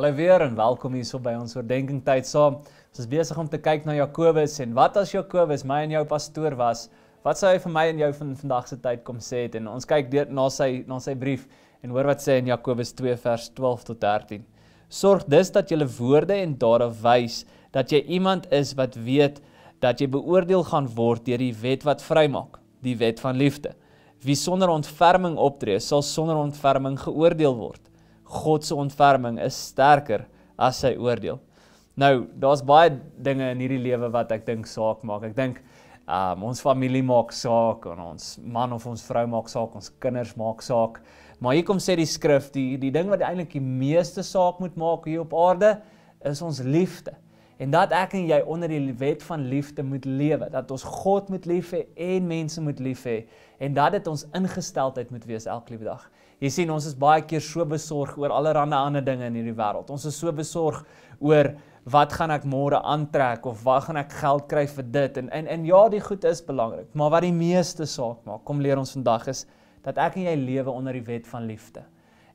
Hallo weer en welkom hierso by ons oordeenking tyd saam. Ons is besig om te kyk na Jakobus en wat as Jakobus my en jou pastoor was, wat sou hy vir my en jou van vandag se tyd kom sê het? En ons kyk deur na sy na sy brief en hoor wat sê in Jakobus 2 vers 12 tot 13. Sorg dus dat julle woorde en dade wys dat jy iemand is wat weet dat jy beoordeel gaan word deur die wet wat vrymaak, die wet van liefde. Wie sonder ontferming optree, sal sonder ontferming geoordeel word. God se ontferming is sterker as sy oordeel. Nou, daar's baie dinge in hierdie lewe wat ek dink saak maak. Ek dink um, ons familie maak saak en ons man of ons vrou maak saak, ons kinders maak saak. Maar hier kom sê die skrif, die die ding wat eintlik die meeste saak moet maak hier op aarde is ons liefde en dat ek en jy onder die wet van liefde moet lewe, dat ons God moet lief hê en mense moet lief hê en dat dit ons ingesteldheid moet wees elke liewe dag. Jy sien ons is baie keer so besorg oor allerlei ander dinge in hierdie wêreld. Ons is so besorg oor wat gaan ek môre aantrek of waar gaan ek geld kry vir dit en en en ja, die goed is belangrik, maar wat die meeste saak maak, kom leer ons vandag is dat ek en jy lewe onder die wet van liefde.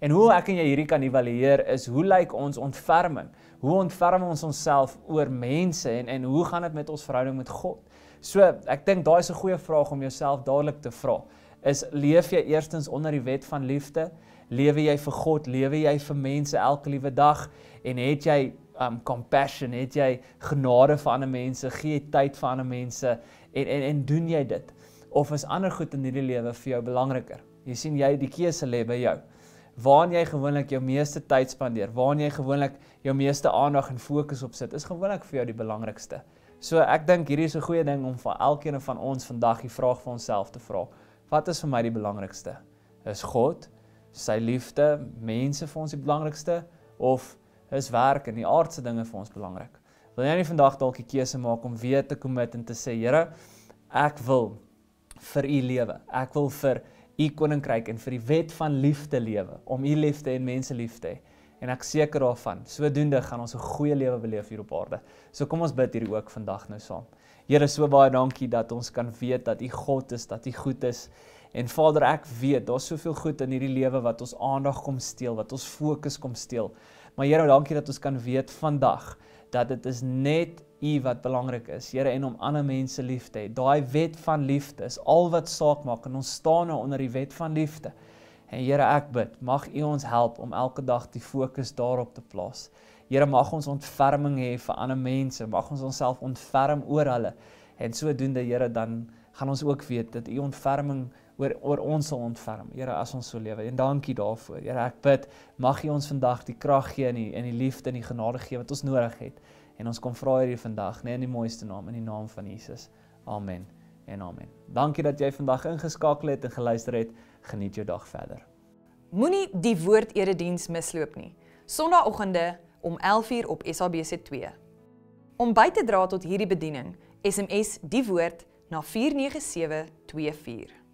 En hoe ek en jy hierdie kan evalueer is hoe lyk ons ontferming? Hoe ontferm ons onsself oor mense en en hoe gaan dit met ons verhouding met God? So, ek dink daai is 'n goeie vraag om jouself dadelik te vra. Is leef jy eerstens onder die wet van liefde? Lewe jy vir God? Lewe jy vir mense elke liewe dag? En het jy um compassion? Het jy genade vir ander mense? Gee jy tyd vir ander mense? En en en doen jy dit? Of is ander goed in hierdie lewe vir jou belangriker? Jy sien jy die keuse lê by jou waar jy gewoonlik jou meeste tyd spandeer, waar jy gewoonlik jou meeste aandag en fokus op sit, is gewoonlik vir jou die belangrikste. So ek dink hierdie is 'n goeie ding om vir elkeen van ons vandag die vraag vir onsself te vra. Wat is vir my die belangrikste? Is God, sy liefde, mense vir ons die belangrikste of is werk en die aardse dinge vir ons belangrik? Wil jy nie vandag dalk 'n keuse maak om weer te kommit en te sê, Here, ek wil vir u lewe. Ek wil vir u koninkryk en vir die wet van liefde lewe, om u lief te hê en mense lief te hê. En ek seker daarvan, sodoende gaan ons 'n goeie lewe beleef hier op aarde. So kom ons bid hier ook vandag nou saam. Here, so baie dankie dat ons kan weet dat u God is, dat u goed is. En Vader, ek weet daar's soveel goed in hierdie lewe wat ons aandag kom steel, wat ons fokus kom steel. Maar Here, dankie dat ons kan weet vandag dat dit is net U wat belangrik is, Here en om ander mense lief te hê. Daai wet van liefde is al wat saak maak en ons staan nou onder die wet van liefde. En Here, ek bid, mag U ons help om elke dag die fokus daarop te plaas. Here, mag ons ontferming hê vir ander mense, mag ons onsself ontferm oor hulle. En sodoende, Here, dan gaan ons ook weet dat U ontferming oor oor ons sal ontferm, Here, as ons so lewe. En dankie daarvoor. Here, ek bid, mag U ons vandag die krag gee in die in die liefde en die genade gee wat ons nodig het. En ons kom vra hierdie vandag, nê, nee, in die mooiste naam, in die naam van Jesus. Amen. En amen. Dankie dat jy vandag ingeskakel het en geluister het. Geniet jou dag verder. Moenie die woord erediens misloop nie. Sondagoggende om 11:00 op SABC2. Om by te dra tot hierdie bediening, SMS die woord na 49724.